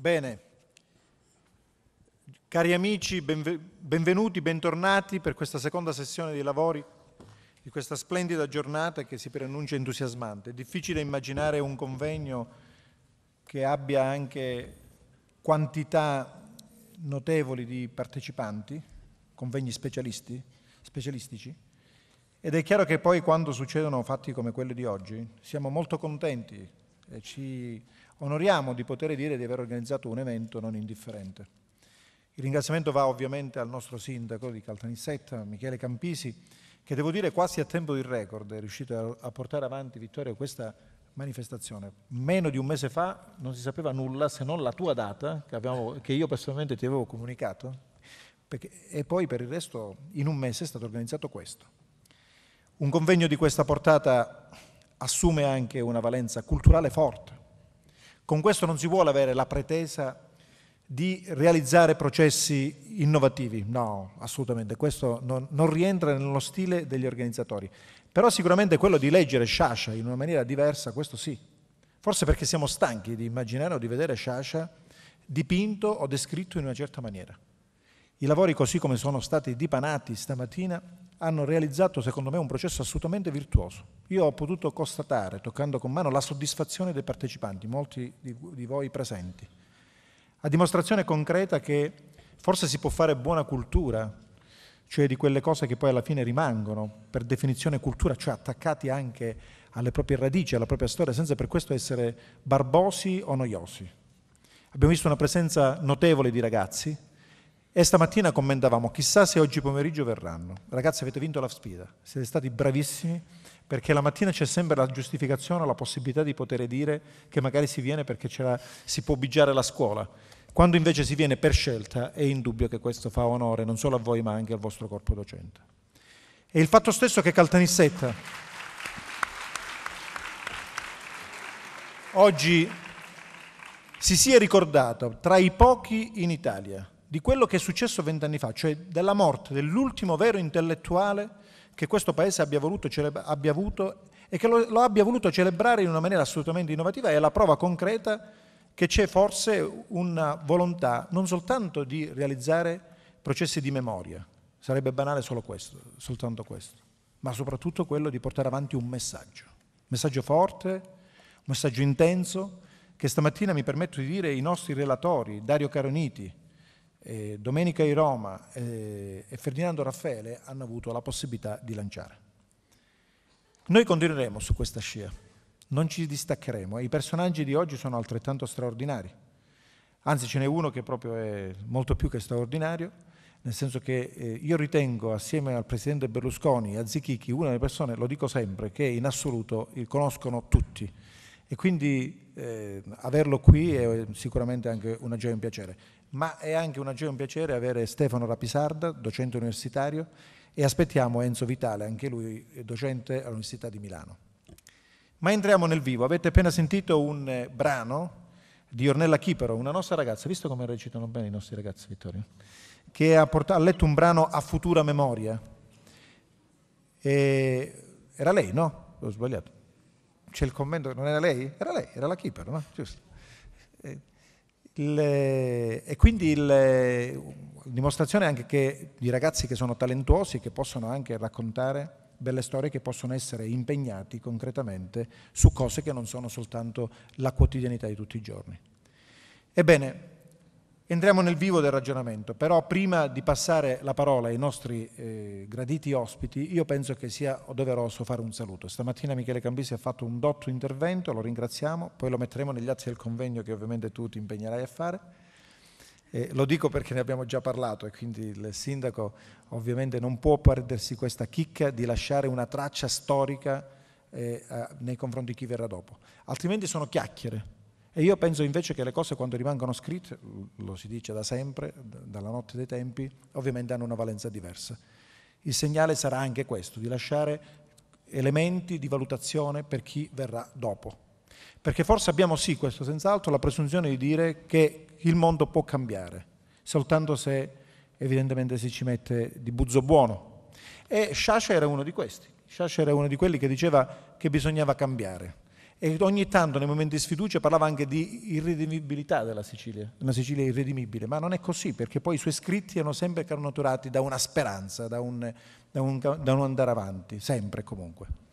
Bene, cari amici, benvenuti, bentornati per questa seconda sessione di lavori di questa splendida giornata che si preannuncia entusiasmante. È difficile immaginare un convegno che abbia anche quantità notevoli di partecipanti, convegni specialistici, ed è chiaro che poi quando succedono fatti come quelli di oggi siamo molto contenti e ci onoriamo di poter dire di aver organizzato un evento non indifferente. Il ringraziamento va ovviamente al nostro sindaco di Caltanissetta, Michele Campisi, che devo dire quasi a tempo di record è riuscito a portare avanti, Vittorio, questa manifestazione. Meno di un mese fa non si sapeva nulla se non la tua data, che, abbiamo, che io personalmente ti avevo comunicato, perché, e poi per il resto in un mese è stato organizzato questo. Un convegno di questa portata assume anche una valenza culturale forte, con questo non si vuole avere la pretesa di realizzare processi innovativi, no, assolutamente, questo non, non rientra nello stile degli organizzatori. Però sicuramente quello di leggere Sciascia in una maniera diversa, questo sì. Forse perché siamo stanchi di immaginare o di vedere Sciascia dipinto o descritto in una certa maniera. I lavori così come sono stati dipanati stamattina hanno realizzato secondo me un processo assolutamente virtuoso. Io ho potuto constatare, toccando con mano, la soddisfazione dei partecipanti, molti di, voi presenti, a dimostrazione concreta che forse si può fare buona cultura, cioè di quelle cose che poi alla fine rimangono, per definizione cultura, cioè attaccati anche alle proprie radici, alla propria storia, senza per questo essere barbosi o noiosi. Abbiamo visto una presenza notevole di ragazzi, e stamattina commentavamo, chissà se oggi pomeriggio verranno. Ragazzi avete vinto la sfida, siete stati bravissimi perché la mattina c'è sempre la giustificazione, la possibilità di poter dire che magari si viene perché la, si può bigiare la scuola. Quando invece si viene per scelta è indubbio che questo fa onore non solo a voi ma anche al vostro corpo docente. E il fatto stesso che Caltanissetta oggi si sia ricordato tra i pochi in Italia di quello che è successo vent'anni fa, cioè della morte dell'ultimo vero intellettuale che questo Paese abbia, celebra- abbia avuto e che lo, lo abbia voluto celebrare in una maniera assolutamente innovativa, è la prova concreta che c'è forse una volontà non soltanto di realizzare processi di memoria, sarebbe banale solo questo, soltanto questo, ma soprattutto quello di portare avanti un messaggio, un messaggio forte, un messaggio intenso, che stamattina mi permetto di dire i nostri relatori, Dario Caroniti, eh, Domenica di Roma eh, e Ferdinando Raffaele hanno avuto la possibilità di lanciare. Noi continueremo su questa scia, non ci distaccheremo e i personaggi di oggi sono altrettanto straordinari. Anzi ce n'è uno che proprio è molto più che straordinario, nel senso che eh, io ritengo assieme al presidente Berlusconi e a Zichichi una delle persone, lo dico sempre, che in assoluto conoscono tutti e quindi eh, averlo qui è sicuramente anche una gioia e un piacere, ma è anche una gioia e un piacere avere Stefano Rapisarda, docente universitario, e aspettiamo Enzo Vitale, anche lui docente all'Università di Milano. Ma entriamo nel vivo, avete appena sentito un eh, brano di Ornella Chipero, una nostra ragazza, visto come recitano bene i nostri ragazzi Vittorio, che ha, portato, ha letto un brano a futura memoria. E era lei, no? Ho sbagliato c'è il commento, non era lei? Era lei, era la keeper, no? Giusto. Eh, il, eh, e quindi il, eh, dimostrazione anche che di ragazzi che sono talentuosi, che possono anche raccontare belle storie, che possono essere impegnati concretamente su cose che non sono soltanto la quotidianità di tutti i giorni. Ebbene, Entriamo nel vivo del ragionamento, però prima di passare la parola ai nostri eh, graditi ospiti, io penso che sia doveroso fare un saluto. Stamattina Michele Cambisi ha fatto un dotto intervento, lo ringraziamo, poi lo metteremo negli atti del convegno che ovviamente tu ti impegnerai a fare. Eh, lo dico perché ne abbiamo già parlato e quindi il sindaco ovviamente non può perdersi questa chicca di lasciare una traccia storica eh, nei confronti di chi verrà dopo, altrimenti sono chiacchiere e io penso invece che le cose quando rimangono scritte, lo si dice da sempre, dalla notte dei tempi, ovviamente hanno una valenza diversa. Il segnale sarà anche questo, di lasciare elementi di valutazione per chi verrà dopo. Perché forse abbiamo sì, questo senz'altro, la presunzione di dire che il mondo può cambiare, soltanto se evidentemente si ci mette di buzzo buono. E Sciascia era uno di questi, Sciascia era uno di quelli che diceva che bisognava cambiare e ogni tanto nei momenti di sfiducia parlava anche di irredimibilità della Sicilia, una Sicilia irredimibile, ma non è così perché poi i suoi scritti erano sempre carnoturati da una speranza, da un, da un, da un andare avanti, sempre comunque.